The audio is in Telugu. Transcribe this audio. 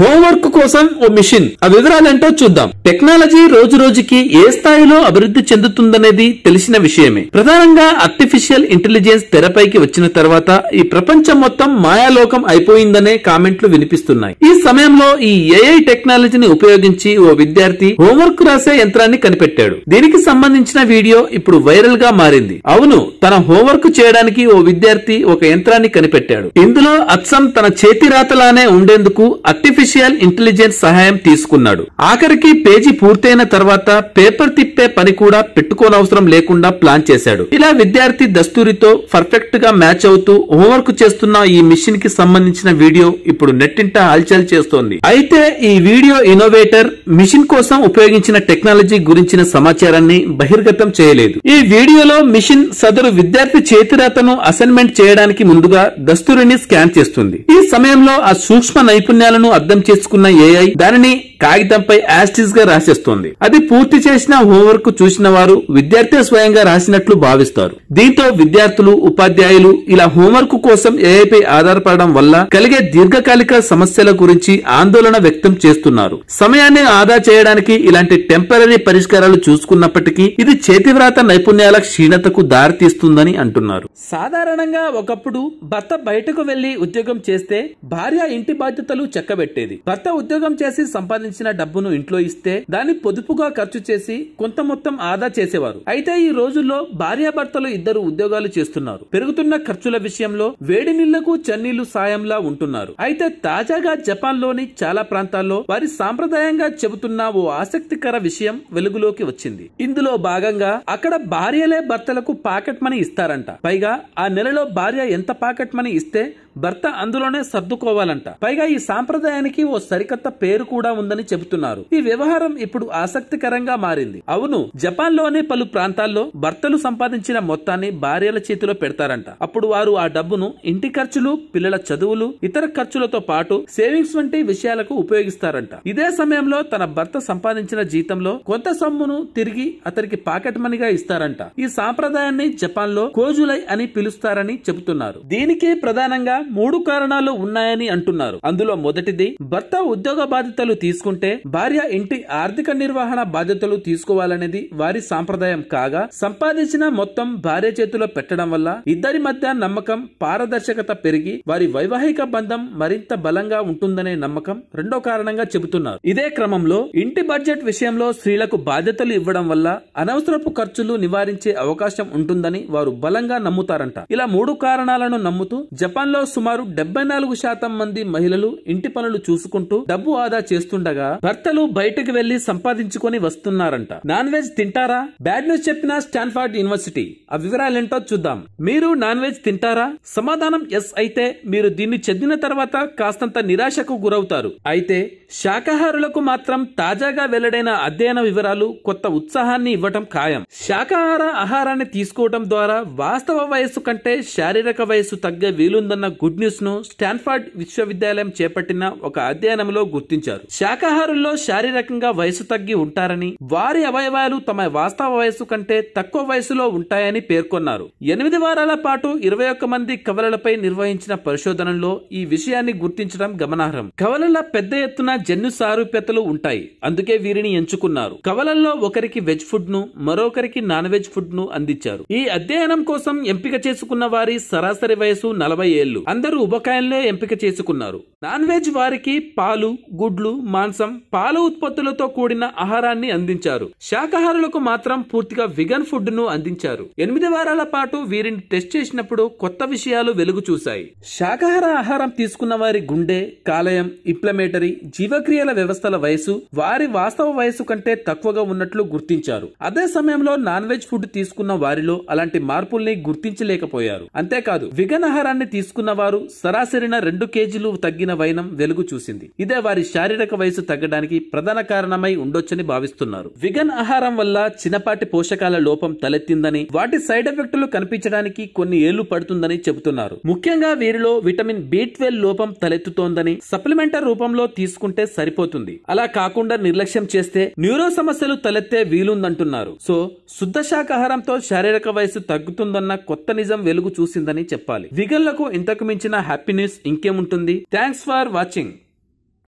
హోంవర్క్ కోసం ఓ మిషన్ ఆ వివరాలేంటో చూద్దాం టెక్నాలజీ రోజు రోజుకి ఏ స్థాయిలో అభివృద్ధి చెందుతుందనేది తెలిసిన విషయమే ప్రధానంగా ఆర్టిఫిషియల్ ఇంటెలిజెన్స్ తెరపైకి వచ్చిన తర్వాత ఈ ప్రపంచం మొత్తం మాయాలోకం అయిపోయిందనే కామెంట్లు వినిపిస్తున్నాయి ఈ సమయంలో ఈ ఏఐ టెక్నాలజీని ఉపయోగించి ఓ విద్యార్థి హోంవర్క్ రాసే యంత్రాన్ని కనిపెట్టాడు దీనికి సంబంధించిన వీడియో ఇప్పుడు వైరల్ గా మారింది అవును తన హోంవర్క్ చేయడానికి ఓ విద్యార్థి ఒక యంత్రాన్ని కనిపెట్టాడు ఇందులో అచ్చం తన చేతి రాతలానే ఉండేందుకు ఆర్టిఫిషియల్ ఆర్టిఫిషియల్ ఇంటెలిజెన్స్ సహాయం తీసుకున్నాడు ఆఖరికి పేజీ పూర్తయిన తర్వాత పేపర్ తిప్పే పని కూడా పెట్టుకోనవసరం లేకుండా ప్లాన్ చేశాడు ఇలా విద్యార్థి దస్తూరితో పర్ఫెక్ట్ గా మ్యాచ్ అవుతూ హోంవర్క్ చేస్తున్న ఈ మిషన్ కి సంబంధించిన వీడియో ఇప్పుడు నెట్టింట హల్చల్ చేస్తోంది అయితే ఈ వీడియో ఇన్నోవేటర్ మిషన్ కోసం ఉపయోగించిన టెక్నాలజీ గురించిన సమాచారాన్ని బహిర్గతం చేయలేదు ఈ వీడియోలో మిషన్ సదరు విద్యార్థి చేతిరాతను అసైన్మెంట్ చేయడానికి ముందుగా దస్తూరిని స్కాన్ చేస్తుంది ఈ సమయంలో ఆ సూక్ష్మ నైపుణ్యాలను అర్థం అర్థం చేసుకున్న ఏఐ దానిని కాగితంపై యాస్టిస్ గా రాసేస్తోంది అది పూర్తి చేసిన హోంవర్క్ చూసిన వారు విద్యార్థి స్వయంగా రాసినట్లు భావిస్తారు దీంతో విద్యార్థులు ఉపాధ్యాయులు ఇలా హోంవర్క్ కోసం ఏఐ పై ఆధారపడడం వల్ల కలిగే దీర్ఘకాలిక సమస్యల గురించి ఆందోళన వ్యక్తం చేస్తున్నారు సమయాన్ని ఆదా చేయడానికి ఇలాంటి టెంపరీ పరిష్కారాలు చూసుకున్నప్పటికీ ఇది చేతివ్రాత నైపుణ్యాల క్షీణతకు దారితీస్తుందని అంటున్నారు సాధారణంగా ఒకప్పుడు భర్త బయటకు వెళ్లి ఉద్యోగం చేస్తే భార్య ఇంటి బాధ్యతలు చెక్కబెట్టే పెట్టేది భర్త ఉద్యోగం చేసి సంపాదించిన డబ్బును ఇంట్లో ఇస్తే దాన్ని పొదుపుగా ఖర్చు చేసి కొంత మొత్తం ఆదా చేసేవారు అయితే ఈ రోజుల్లో భార్యాభర్తలు ఇద్దరు ఉద్యోగాలు చేస్తున్నారు పెరుగుతున్న ఖర్చుల విషయంలో వేడి నీళ్లకు చన్నీళ్లు సాయంలా ఉంటున్నారు అయితే తాజాగా జపాన్ లోని చాలా ప్రాంతాల్లో వారి సాంప్రదాయంగా చెబుతున్న ఓ ఆసక్తికర విషయం వెలుగులోకి వచ్చింది ఇందులో భాగంగా అక్కడ భార్యలే భర్తలకు పాకెట్ మనీ ఇస్తారంట పైగా ఆ నెలలో భార్య ఎంత పాకెట్ మనీ ఇస్తే భర్త అందులోనే సర్దుకోవాలంట పైగా ఈ సాంప్రదాయానికి ఓ సరికొత్త పేరు కూడా ఉందని చెబుతున్నారు ఈ వ్యవహారం ఇప్పుడు ఆసక్తికరంగా మారింది అవును జపాన్ లోనే పలు ప్రాంతాల్లో భర్తలు సంపాదించిన మొత్తాన్ని భార్యల చేతిలో పెడతారంట అప్పుడు వారు ఆ డబ్బును ఇంటి ఖర్చులు పిల్లల చదువులు ఇతర ఖర్చులతో పాటు సేవింగ్స్ వంటి విషయాలకు ఉపయోగిస్తారంట ఇదే సమయంలో తన భర్త సంపాదించిన జీతంలో కొంత సొమ్మును తిరిగి అతనికి పాకెట్ మనీగా ఇస్తారంట ఈ సాంప్రదాయాన్ని జపాన్ లో కోజులై అని పిలుస్తారని చెబుతున్నారు దీనికి ప్రధానంగా మూడు కారణాలు ఉన్నాయని అంటున్నారు అందులో మొదటిది భర్త ఉద్యోగ బాధ్యతలు తీసుకుంటే భార్య ఇంటి ఆర్థిక నిర్వహణ బాధ్యతలు తీసుకోవాలనేది వారి సాంప్రదాయం కాగా సంపాదించిన మొత్తం భార్య చేతిలో పెట్టడం వల్ల ఇద్దరి మధ్య నమ్మకం పారదర్శకత పెరిగి వారి వైవాహిక బంధం మరింత బలంగా ఉంటుందనే నమ్మకం రెండో కారణంగా చెబుతున్నారు ఇదే క్రమంలో ఇంటి బడ్జెట్ విషయంలో స్త్రీలకు బాధ్యతలు ఇవ్వడం వల్ల అనవసరపు ఖర్చులు నివారించే అవకాశం ఉంటుందని వారు బలంగా నమ్ముతారంట ఇలా మూడు కారణాలను నమ్ముతూ జపాన్లో సుమారు డెబ్బై నాలుగు శాతం మంది మహిళలు ఇంటి పనులు చూసుకుంటూ డబ్బు ఆదా చేస్తుండగా భర్తలు బయటకు వెళ్లి సంపాదించుకొని వస్తున్నారంట నాన్ వెజ్ తింటారా బ్యాడ్ న్యూస్ చెప్పిన స్టాన్ఫార్డ్ యూనివర్సిటీ ఆ వివరాలేంటో చూద్దాం మీరు నాన్ వెజ్ తింటారా సమాధానం ఎస్ అయితే మీరు దీన్ని చెందిన తర్వాత కాస్తంత నిరాశకు గురవుతారు అయితే శాకాహారులకు మాత్రం తాజాగా వెల్లడైన అధ్యయన వివరాలు కొత్త ఉత్సాహాన్ని ఇవ్వటం ఖాయం శాకాహార ఆహారాన్ని తీసుకోవడం ద్వారా వాస్తవ వయస్సు కంటే శారీరక వయస్సు తగ్గే వీలుందన్న గుడ్ న్యూస్ను స్టాన్ఫర్డ్ విశ్వవిద్యాలయం చేపట్టిన ఒక అధ్యయనంలో గుర్తించారు శాకాహారుల్లో శారీరకంగా వయసు తగ్గి ఉంటారని వారి అవయవాలు తమ వాస్తవ వయసు కంటే తక్కువ వయసులో ఉంటాయని పేర్కొన్నారు ఎనిమిది వారాల పాటు ఇరవై ఒక్క మంది కవలలపై నిర్వహించిన పరిశోధనలో ఈ విషయాన్ని గుర్తించడం గమనార్హం కవలల పెద్ద ఎత్తున జన్యు సారూప్యతలు ఉంటాయి అందుకే వీరిని ఎంచుకున్నారు కవలల్లో ఒకరికి వెజ్ ఫుడ్ ను మరొకరికి నాన్ వెజ్ ఫుడ్ ను అందించారు ఈ అధ్యయనం కోసం ఎంపిక చేసుకున్న వారి సరాసరి వయసు నలభై ఏళ్లు అందరూ ఉబకాయలనే ఎంపిక చేసుకున్నారు నాన్ వెజ్ వారికి పాలు గుడ్లు మాంసం పాల ఉత్పత్తులతో కూడిన ఆహారాన్ని అందించారు శాకాహారులకు మాత్రం పూర్తిగా విగన్ ఫుడ్ ను అందించారు ఎనిమిది వారాల పాటు వీరిని టెస్ట్ చేసినప్పుడు కొత్త విషయాలు వెలుగు చూశాయి శాకాహార ఆహారం తీసుకున్న వారి గుండె కాలయం ఇంప్లమేటరీ జీవక్రియల వ్యవస్థల వయసు వారి వాస్తవ వయసు కంటే తక్కువగా ఉన్నట్లు గుర్తించారు అదే సమయంలో నాన్ వెజ్ ఫుడ్ తీసుకున్న వారిలో అలాంటి మార్పుల్ని గుర్తించలేకపోయారు అంతేకాదు విగన్ ఆహారాన్ని తీసుకున్న వారు సరాసరిన రెండు కేజీలు తగ్గిన వైనం వెలుగు చూసింది ఇదే వారి శారీరక వయసు తగ్గడానికి ప్రధాన కారణమై ఉండొచ్చని భావిస్తున్నారు విగన్ ఆహారం వల్ల చిన్నపాటి పోషకాల లోపం తలెత్తిందని వాటి సైడ్ ఎఫెక్టులు కనిపించడానికి కొన్ని ఏళ్లు పడుతుందని చెబుతున్నారు ముఖ్యంగా వీరిలో విటమిన్ బి లోపం తలెత్తుతోందని సప్లిమెంట్ రూపంలో తీసుకుంటే సరిపోతుంది అలా కాకుండా నిర్లక్ష్యం చేస్తే న్యూరో సమస్యలు తలెత్తే వీలుందంటున్నారు సో శుద్ధ శాకాహారంతో శారీరక వయసు తగ్గుతుందన్న కొత్త నిజం వెలుగు చూసిందని చెప్పాలి విగన్లకు ఇంతకు మించిన హ్యాపీనెస్ ఇంకేముంటుంది థ్యాంక్స్ ఫర్ వాచింగ్